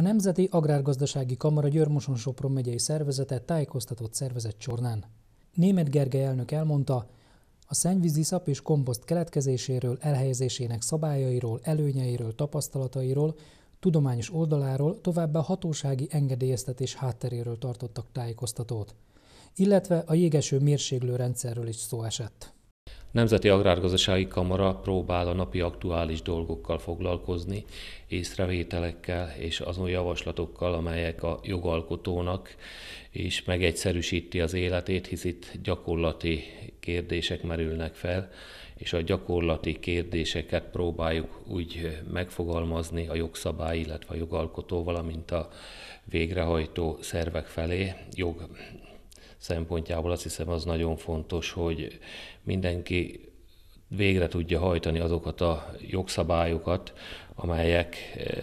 A Nemzeti Agrárgazdasági Kamara Györmoson sopron megyei szervezete tájékoztatott szervezet csornán. Német Gergely elnök elmondta, a szennyvízi szap és komposzt keletkezéséről, elhelyezésének szabályairól, előnyeiről, tapasztalatairól, tudományos oldaláról, továbbá hatósági engedélyeztetés hátteréről tartottak tájékoztatót. Illetve a jégeső mérséglő rendszerről is szó esett. Nemzeti Agrárgazdasági Kamara próbál a napi aktuális dolgokkal foglalkozni, észrevételekkel és azon javaslatokkal, amelyek a jogalkotónak is megegyszerűsíti az életét, hisz itt gyakorlati kérdések merülnek fel, és a gyakorlati kérdéseket próbáljuk úgy megfogalmazni a jogszabály, illetve a jogalkotó, valamint a végrehajtó szervek felé jog szempontjából azt hiszem az nagyon fontos, hogy mindenki végre tudja hajtani azokat a jogszabályokat, amelyek eh,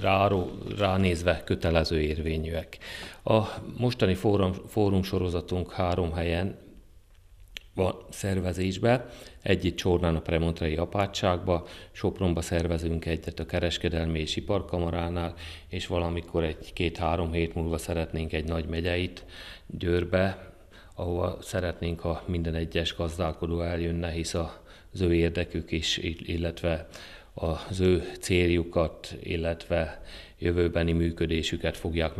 rá, ránézve kötelező érvényűek. A mostani fórum, fórum sorozatunk három helyen szervezésbe, egyik Csornán a Premontrai Apátságba, Sopronba szervezünk egyet a Kereskedelmi és Iparkamaránál, és valamikor egy-két-három hét múlva szeretnénk egy nagy megyeit Győrbe, ahova szeretnénk, ha minden egyes gazdálkodó eljönne, hisz az ő érdekük is, illetve az ő céljukat, illetve jövőbeni működésüket fogják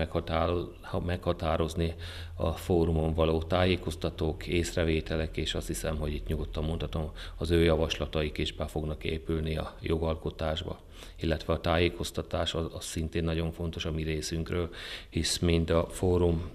meghatározni a fórumon való tájékoztatók, észrevételek, és azt hiszem, hogy itt nyugodtan mondhatom, az ő javaslataik is be fognak épülni a jogalkotásba, illetve a tájékoztatás az, az szintén nagyon fontos a mi részünkről, hisz mind a fórum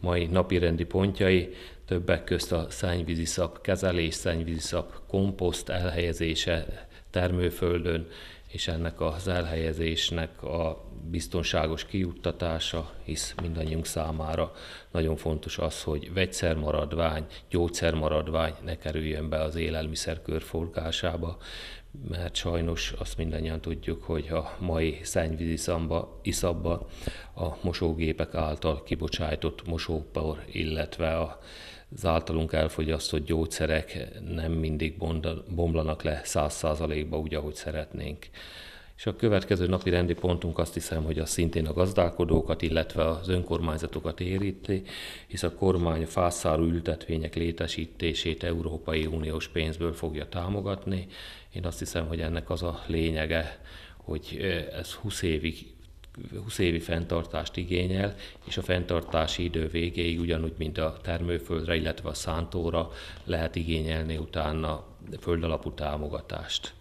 mai napirendi pontjai, többek közt a szennyvíziszap kezelés, szennyvíziszap komposzt elhelyezése, termőföldön, és ennek az elhelyezésnek a biztonságos kiuttatása hisz mindannyiunk számára nagyon fontos az, hogy vegyszermaradvány, gyógyszermaradvány ne kerüljön be az élelmiszer körforgásába, mert sajnos azt mindannyian tudjuk, hogy a mai szennyvízi szamba, iszabba a mosógépek által kibocsájtott mosópor, illetve a az általunk elfogyasztott gyógyszerek nem mindig bomlanak le száz százalékba úgy, ahogy szeretnénk. És a következő napi rendi pontunk azt hiszem, hogy az szintén a gazdálkodókat, illetve az önkormányzatokat érinti, hisz a kormány fászáru ültetvények létesítését Európai Uniós pénzből fogja támogatni. Én azt hiszem, hogy ennek az a lényege, hogy ez 20 évig 20 évi fenntartást igényel, és a fenntartási idő végéig ugyanúgy, mint a termőföldre, illetve a szántóra lehet igényelni utána földalapú támogatást.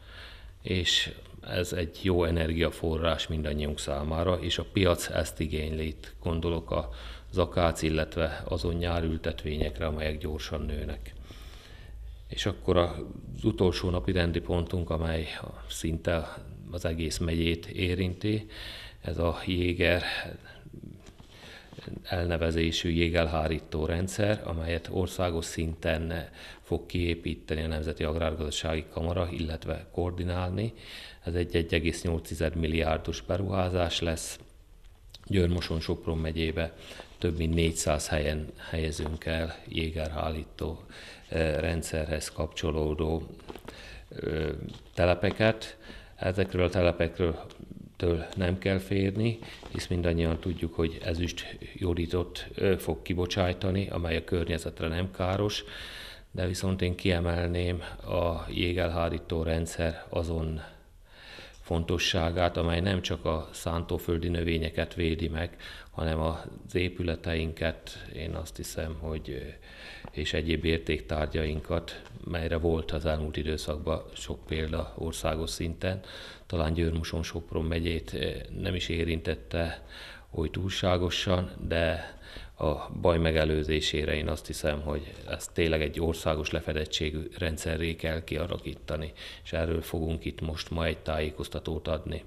És ez egy jó energiaforrás mindannyiunk számára, és a piac ezt igényli. gondolok a zakác, illetve azon nyárültetvényekre, amelyek gyorsan nőnek. És akkor az utolsó napi rendi pontunk, amely szinte az egész megyét érinti, ez a Jéger elnevezésű jégelhárító rendszer, amelyet országos szinten fog kiépíteni a Nemzeti Agrárgazdasági Kamara, illetve koordinálni. Ez egy 1,8 milliárdos beruházás lesz. györmoson Sopron megyébe több mint 400 helyen helyezünk el jégerhárító eh, rendszerhez kapcsolódó eh, telepeket. Ezekről a telepekről től nem kell férni, hisz mindannyian tudjuk, hogy ezüst jódított fog kibocsájtani, amely a környezetre nem káros, de viszont én kiemelném a jégelhárító rendszer azon fontosságát, amely nem csak a szántóföldi növényeket védi meg, hanem az épületeinket, én azt hiszem, hogy és egyéb értéktárgyainkat, melyre volt az elmúlt időszakban sok példa országos szinten. Talán Győrmuson Sopron megyét eh, nem is érintette oly túlságosan, de a baj megelőzésére én azt hiszem, hogy ezt tényleg egy országos lefedettségű rendszerré kell kiarakítani, és erről fogunk itt most ma egy tájékoztatót adni.